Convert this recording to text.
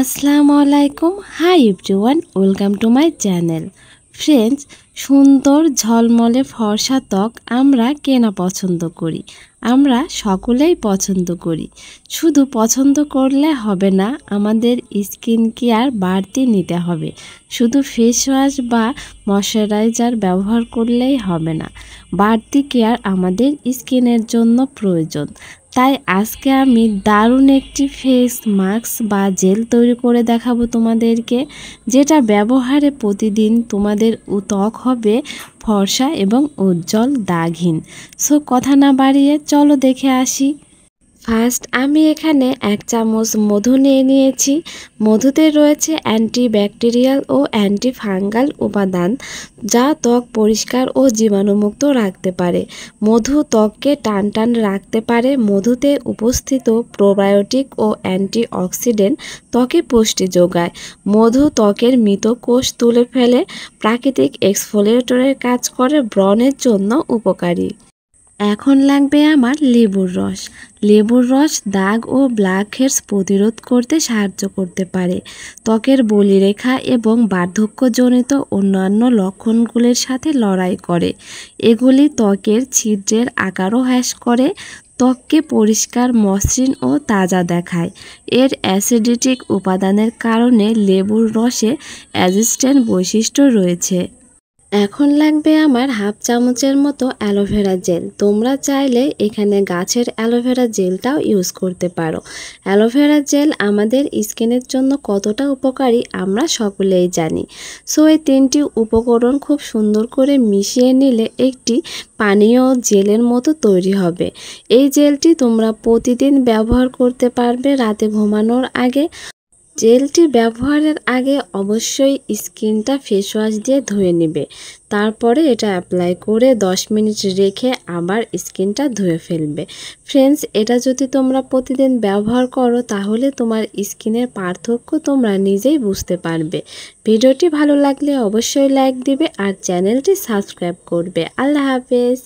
আসসালামু আলাইকুম hi everyone welcome to my channel friends সুন্দর ঝলমলে ফর্সা ত্বক আমরা কেনা পছন্দ করি আমরা সকলেই পছন্দ করি শুধু পছন্দ করলে হবে না আমাদের স্কিন কেয়ার বাড়তি নিতে হবে শুধু ফেস ওয়াশ বা ময়শ্চারাইজার ব্যবহার করলেই হবে না বাড়তি কেয়ার আমাদের স্কিনের জন্য প্রয়োজন তাই আজকে আমি দারুণ একটি ফেস মাস্ক বা জেল তৈরি করে দেখাবো তোমাদেরকে যেটা ব্যবহারে প্রতিদিন তোমাদের ত্বক হবে ফর্সা এবং উজ্জ্বল দাগহীন সো কথা না বাড়িয়ে চলো দেখে আসি ফার্স্ট আমি এখানে এক চামচ মধু নিয়ে নিয়েছি মধুতে রয়েছে অ্যান্টি ব্যাকটেরিয়াল ও অ্যান্টি ফাঙ্গাল উপাদান যা ত্বক পরিষ্কার ও জীবাণুমুক্ত রাখতে পারে মধু ত্বককে টান টান রাখতে পারে মধুতে উপস্থিত প্রোবায়োটিক ও অ্যান্টি অক্সিডেন্ট ত্বকে পুষ্টি যোগায় মধু ত্বকের মৃত কোষ তুলে ফেলে প্রাকৃতিক এক্সফোলিয়েটরের কাজ করে ব্রণের জন্য উপকারী এখন লাগবে আমার লেবুর রস লেবুর রস দাগ ও ব্ল্যাক হেডস প্রতিরোধ করতে সাহায্য করতে পারে ত্বকের বলিরেখা এবং বার্ধক্যজনিত অন্যান্য লক্ষণগুলির সাথে লড়াই করে এগুলি ত্বকের ছিদ্রের আকারও হ্রাস করে ত্বককে পরিষ্কার মসৃণ ও তাজা দেখায় এর অ্যাসিডিটিক উপাদানের কারণে লেবুর রসে অ্যাজিস্ট্যান্ট বৈশিষ্ট্য রয়েছে এখন লাগবে আমার হাফ চামচের মতো অ্যালোভেরা জেল তোমরা চাইলে এখানে গাছের অ্যালোভেরা জেলটাও ইউজ করতে পারো অ্যালোভেরা জেল আমাদের স্কিনের জন্য কতটা উপকারী আমরা সকলেই জানি সো এই তিনটি উপকরণ খুব সুন্দর করে মিশিয়ে নিলে একটি পানীয় জেলের মতো তৈরি হবে এই জেলটি তোমরা প্রতিদিন ব্যবহার করতে পারবে রাতে ঘুমানোর আগে জেলটি ব্যবহারের আগে অবশ্যই স্কিনটা ফেস ওয়াশ দিয়ে ধুয়ে নেবে তারপরে এটা অ্যাপ্লাই করে 10 মিনিট রেখে আবার স্কিনটা ধুয়ে ফেলবে ফ্রেন্ডস এটা যদি তোমরা প্রতিদিন ব্যবহার করো তাহলে তোমার স্কিনের পার্থক্য তোমরা নিজেই বুঝতে পারবে ভিডিওটি ভালো লাগলে অবশ্যই লাইক দিবে আর চ্যানেলটি সাবস্ক্রাইব করবে আল্লাহ হাফেজ